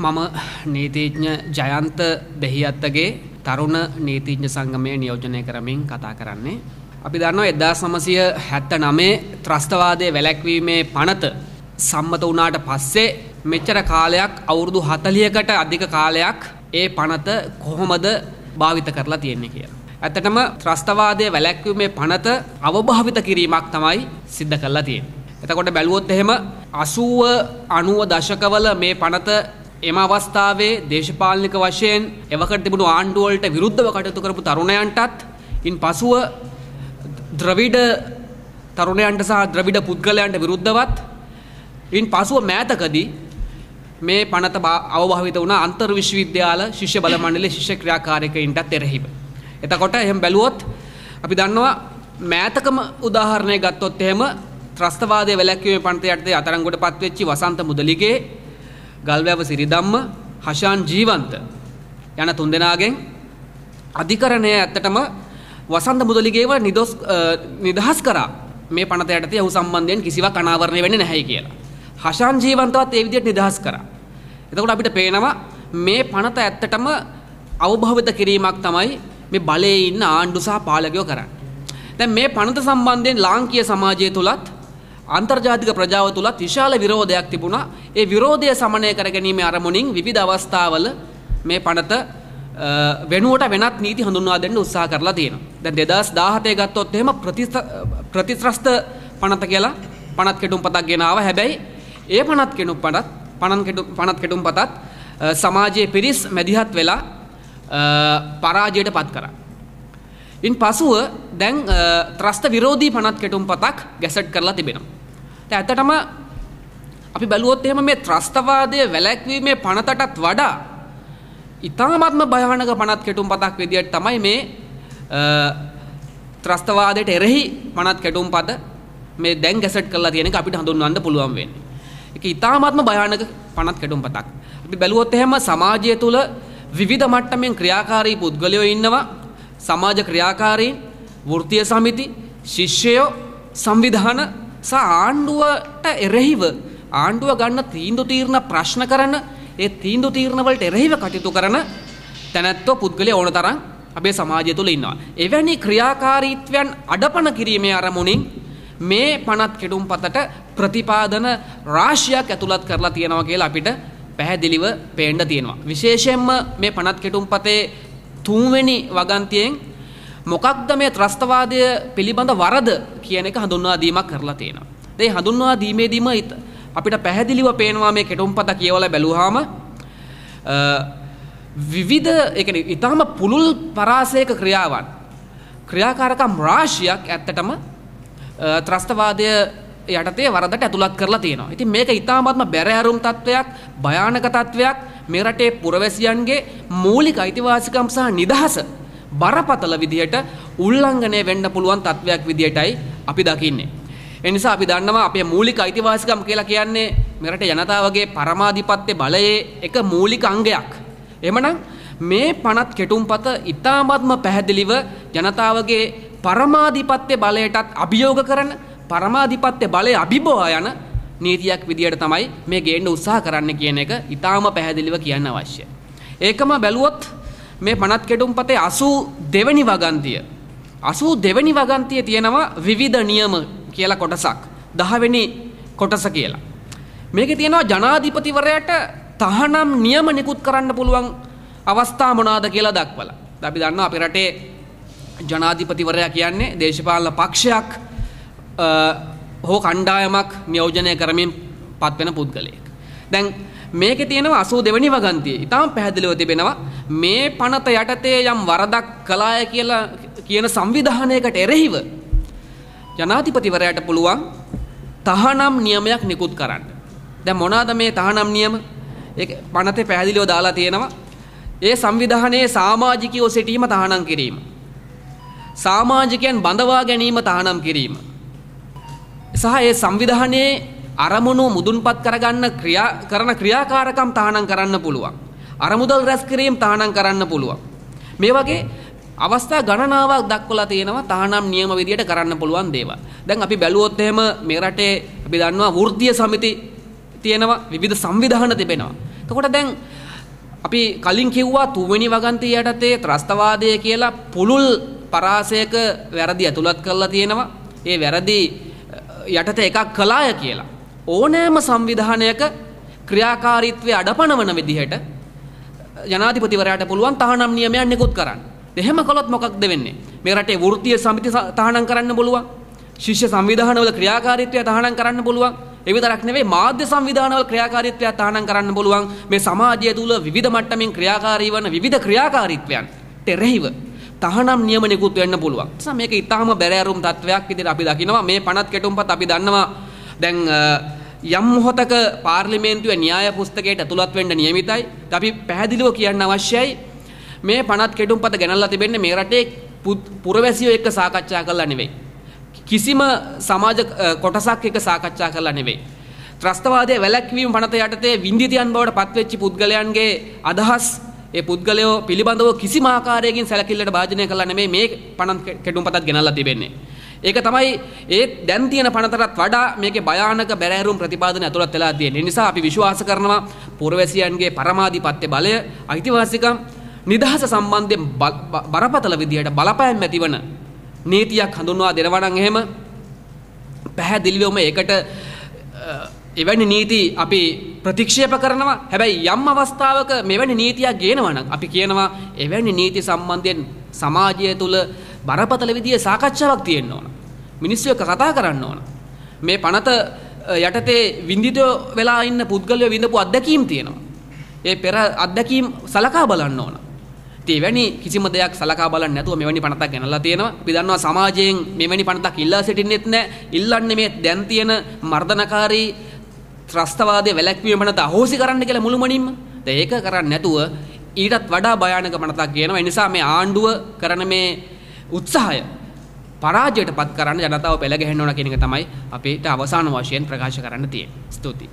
මම නීතිඥ ජයන්ත දෙහිඇත්තගේ තරුණ නීතිඥ සංගමය නියෝජනය කරමින් කතා කරන්නේ. අපි දන්නවා එදා සමසය හැත්ත නමේ ත්‍රස්තවාදය වැලැක්වීමේ පනත සම්මත වනාට පස්සේ මෙච්චර කාලයක් අවුරුදු හතලියකට අධික කාලයක් ඒ පනත කොහොමද භාවිත කරලා තියෙන්නේ කියලා. ඇතටම ත්‍රස්තවාදය වැලැක්වීමේ පනත අවභාවිත කිරීමක් තමයි සිද්ධ කරලා තියෙන්. එතකොට බැලුවොත් එහෙම අසුව අනුව දශකවල මේ පනත එම අවස්ථාවේ දේශපාලනික වශයෙන් එවකට තිබුණු ආණ්ඩුවලට විරුද්ධව කටයුතු කරපු තරුණයන්ටත් ඉන් පසුව ද්‍රවිඩ තරුණයන්ට සහ ද්‍රවිඩ පුද්ගලයන්ට විරුද්ධවත් ඉන් පසුව මෑතකදී මේ පනත අවභාවිත වුණ අන්තර් විශ්වවිද්‍යාල ශිෂ්‍ය බල මණ්ඩලයේ ශිෂ්‍ය ක්‍රියාකාරකයින්ටත් එරෙහිව. එතකොට එහෙම බැලුවොත් අපි දන්නවා මෑතකම උදාහරණයක් ගත්තොත් එහෙම ත්‍රස්තවාදයේ වැළැක්වීමේ පනත යටතේ අතරංගොඩපත් වෙච්චි වසන්ත මුදලිගේ ගල්වැව සිරිදම්ම හෂාන් ජීවන්ත යන තුන්දෙනාගෙන් අධිකරණය ඇත්තටම වසන්ත මුදලිගේව නිදොස් නිදහස් කරා මේ පනත යටතේ ඔහු සම්බන්ධයෙන් කිසිවක් අනාවරණය වෙන්නේ නැහැ කියලා. හෂාන් ජීවන්තවත් ඒ විදිහට නිදහස් කරා. එතකොට අපිට පේනවා මේ පනත ඇත්තටම අවභවිත කිරීමක් තමයි මේ බලයේ ඉන්න ආණ්ඩු සහ පාලකයෝ කරන්නේ. දැන් මේ පනත සම්බන්ධයෙන් ලාංකීය සමාජය තුලත් අන්තර්ජාතික ප්‍රජාව තුලත් විශාල විරෝධයක් තිබුණා. ඒ විරෝධය සමනය කර ගැනීමේ අරමුණින් විවිධ අවස්ථාවල මේ පනත වෙනුවට වෙනත් නීති හඳුන්වා දෙන්න උත්සාහ කරලා තියෙනවා. දැන් 2017 ගත්තොත් එහෙම ප්‍රතිත්‍රස්ත පනත කියලා පනත් කෙටුම් පතක් ගෙනාව. හැබැයි ඒ පනත් කෙටුම් පනත් පනත් කෙටුම් පතත් සමාජයේ පිරිස් මැදිහත් වෙලා පරාජයට පත් කරා. ඉන් පසුව දැන් ත්‍රස්ත විරෝධී පනත් කෙටුම් පතක් ගැසට් කරලා තිබෙනවා. ඇතටම අපි බැලුවොත් එහෙම මේ ත්‍රස්තවාදය වැළැක්වීමේ පනතටත් වඩා ඉතාමත්ම භයානක පනත් කෙටුම් පතක් විදියට තමයි මේ ත්‍රස්තවාදයට එරෙහි පනත් කෙටුම් පත මේ දැන් ගැසට් කරලා තියෙන එක අපිට හඳුන්වන්න පුළුවන් වෙන්නේ. ඒක ඉතාමත්ම භයානක පනත් කෙටුම් පතක්. අපි බැලුවොත් එහෙම සමාජය තුළ විවිධ මට්ටමින් ක්‍රියාකාරී පුද්ගලයෝ ඉන්නවා. සමාජ ක්‍රියාකාරීන්, වෘත්තීය සමිති, ශිෂ්‍යයෝ, සංවිධාන ස ආණ්ඩුවට එරෙහිව ආණ්ඩුව ගන්න තීන්දු තීරණ ප්‍රශ්න කරන ඒ තීන්දු තීරණවලට එරෙහිව කටයුතු කරන තැනැත්තෝ පුද්ගලය ඕන තරම් අපේ සමාජය තුළ ඉන්නවා. එවැනි ක්‍රියාකාරීත්වයන් අඩපන කිරීමේ අරමුණින් මේ පනත් කෙඩුම් පතට ප්‍රතිපාදන රාශියක් ඇතුළත් කරලා තියෙනවා කියලා අපිට පැහැදිලිව පේන්ඩ තියෙනවා. විශේෂයෙන්ම මේ පනත් කෙටුම් පතේ තුන්වෙනි වගන්තියෙන් මොකක්ද මේ ත්‍රස්තවාදය පිළිබඳ වරද කියන එක හඳුන්වා දීමක් කරලා තියෙනවා. ඒ හඳුන්වා දීමේදීම අපිට පැහැදිලිව පේනවා මේ කෙටුම්පත කියවලා බැලුවාම විවිධ ඒ කියන්නේ ඊටාම පුළුල් පරාසයක ක්‍රියාවන් ක්‍රියාකාරකම් රාශියක් ඇත්තටම ත්‍රස්තවාදය යටතේ වරදට ඇතුළත් කරලා තියෙනවා. ඉතින් මේක ඊටාමත්ම බැරෑරුම් තත්වයක්, භයානක තත්වයක් මේ රටේ පුරවැසියන්ගේ මූලික අයිතිවාසිකම් සහ නිදහස බරපතල විදිහට උල්ලංඝනය වෙන්න පුළුවන් තත්වයක් විදිහටයි අපි දකින්නේ. ඒ නිසා අපි දන්නවා අපේ මූලික අයිතිවාසිකම් කියලා කියන්නේ මෙරට ජනතාවගේ පරමාධිපත්‍ය බලයේ එක මූලික අංගයක්. එහෙමනම් මේ පනත් කෙටුම්පත ඉතාමත්ම පැහැදිලිව ජනතාවගේ පරමාධිපත්‍ය බලයටත් අභියෝග කරන පරමාධිපත්‍ය බලය අභිබවා යන නීතියක් විදියට තමයි මේ ගේන්න උත්සාහ කරන්න කියන එක ඉතාම පැහැදිලිව කියන්න අවශ්‍යයි. ඒකම බැලුවොත් මේ පනත් කෙටුම් පතේ අසූ දෙවැනි වගන්තිය. අසූ දෙවැනි වගන්තිය තියෙනවා විවිධ නියම කියලා කොටසක්. දහවෙනි කොටස කියලා. මේක තියෙනවා ජනාධිපතිවරයට තහනම් නියම නිකුත් කරන්න පුළුවන් අවස්ථා මොනාද කියලා දක්වලා. අපි දන්නවා අපේ රටේ ජනාධිපතිවරයා කියන්නේ දේශපාලන පක්ෂයක් හෝ කණ්ඩායමක් නියෝජනය කරමින් පත්වෙන පුද්ගලයෙක්. දැන් මේකේ තියෙනවා 82 වෙනි වගන්තිය. ඊටාම් පැහැදිලිව තිබෙනවා මේ පනත යටතේ යම් වරදක් කළාය කියලා කියන සංවිධානයකට එරෙහිව ජනාධිපතිවරයාට පුළුවන් තහනම් නියමයක් නිකුත් කරන්න. දැන් මොනවාද මේ තහනම් නියම? ඒක පනතේ පැහැදිලිව දාලා තියෙනවා. ඒ සංවිධානයේ සමාජිකයෝ සිටීම තහනම් කිරීම. සමාජිකයන් බඳවා ගැනීම තහනම් කිරීම. සහ ඒ සංවිධානයේ අරමුණු මුදුන්පත් කරගන්න ක්‍රියා කරන ක්‍රියාකාරකම් තහනම් කරන්න පුළුවන්. අරමුදල් රැස් කිරීම තහනම් කරන්න පුළුවන්. මේ වගේ අවස්ථා ගණනාවක් දක්වලා තියෙනවා තහනම් නියම විදියට කරන්න පුළුවන් දේවල්. දැන් අපි බැලුවොත් එහෙම මේ රටේ අපි දන්නවා වෘත්තීය සමිති තියෙනවා විවිධ සංවිධාන තිබෙනවා. එතකොට දැන් අපි කලින් කිව්වා තුන්වෙනි වගන්තිය යටතේ ත්‍රස්තවාදය කියලා පුළුල් පරාසයක වැරදි ඇතුළත් කරලා තියෙනවා. ඒ වැරදි යටතේ එකක් කළාය කියලා. ඕනෑම සංවිධානයක ක්‍රියාකාරීත්වය අඩපණවන විදිහට ජනාධිපතිවරයාට පුළුවන් තහනම් නියමයක් නිකුත් කරන්න. එහෙම කළොත් මොකක්ද වෙන්නේ? මේ රටේ වෘත්තීය සමිති තහනම් කරන්න පුළුවන්. ශිෂ්‍ය සංවිධානවල ක්‍රියාකාරීත්වය තහනම් කරන්න පුළුවන්. ඒ විතරක් නෙවෙයි මාධ්‍ය සංවිධානවල ක්‍රියාකාරීත්වය තහනම් කරන්න පුළුවන්. මේ සමාජය තුළ විවිධ මට්ටමින් ක්‍රියාකාරී වන විවිධ ක්‍රියාකාරීත්වයන් තෙරෙහිව තහනම් නියම නිකුත් වෙන්න පුළුවන්. නිසා මේක ඊටාම බැරෑරුම් තත්වයක් විදිහට අපි දකිනවා. මේ පනත් කෙටුම්පත් අපි දන්නවා දැන් යම් මොහොතක පාර්ලිමේන්තුවේ න්‍යාය පුස්තකයට ඇතුළත් වෙන්න නියමිතයි. අපි පැහැදිලිව කියන්න අවශ්‍යයි මේ පනත් කෙටුම්පත ගැනල්ලා තිබෙන්නේ මේ රටේ පුරවැසියෝ එක්ක සාකච්ඡා කරලා නෙවෙයි. කිසිම සමාජ කොටසක් එක්ක සාකච්ඡා කරලා නෙවෙයි. ත්‍රස්තවාදයේ වැළැක්වීම පනත යටතේ වින්දිතයන් බවට පත්වෙච්ච පුද්ගලයන්ගේ අදහස් ඒ පුද්ගලයෝ පිළිබඳව කිසිම ආකාරයකින් සැලකිල්ලට භාජනය කළා නෙමෙයි මේ පනත් කෙටුම්පතත් ගෙනල්ලා තිබෙන්නේ. ඒක තමයි ඒ දැන් තියෙන පනතරත් වඩා මේකේ භයානක බැරෑරුම් ප්‍රතිපාදන ඇතුළත් වෙලා තියෙන නිසා අපි විශ්වාස කරනවා පුරවැසියන්ගේ පරමාධිපත්‍ය බලය අයිතිවාසිකම් නිදහස සම්බන්ධයෙන් බරපතල විදියට බලපෑම් ඇතිවන නීතියක් හඳුන්වා දෙනවා නම් එහෙම පැහැදිලිවම ඒකට එවැනි නීති අපි ප්‍රතික්ෂේප කරනවා හැබැයි යම් අවස්ථාවක මෙවැනි නීතියක් ගේනවා නම් අපි කියනවා එවැනි නීති සම්බන්ධයෙන් සමාජය තුළ බරපතල විදිහේ සාකච්ඡාවක් තියෙන්න ඕන. මිනිස්සු එක්ක කතා කරන්න ඕන. මේ පනත යටතේ විඳිත වෙලා ඉන්න පුද්ගලයෝ විඳපු අත්දැකීම් තියෙනවා. ඒ පෙර අත්දැකීම් සලකා බලන්න ඕන. ඒවැනි කිසිම දෙයක් සලකා බලන්න නැතුව මෙවැනි පනතක් ගෙනල්ලා තියෙනවා. අපි දන්නවා සමාජයෙන් මෙවැනි පනතක් ඉල්ලා සිටින්නෙත් නැහැ. ඉල්ලන්නේ මේ දැන් තියෙන මර්ධනකාරී ත්‍රස්තවාදයේ වැළැක්වීම පනත අහෝසි කරන්න කියලා මුළුමනින්ම. ඒක කරන්නේ නැතුව ඊටත් වඩා භයානක පනතක් ගෙනවා. ඒ නිසා මේ ආණ්ඩුව කරන මේ උත්සාහය පරාජයට පත් කරන්න ජනතාව පෙළගැහෙන්න ඕන කියන එක තමයි අපිට අවසාන වශයෙන් ප්‍රකාශ කරන්න තියෙන්නේ. ස්තුතියි.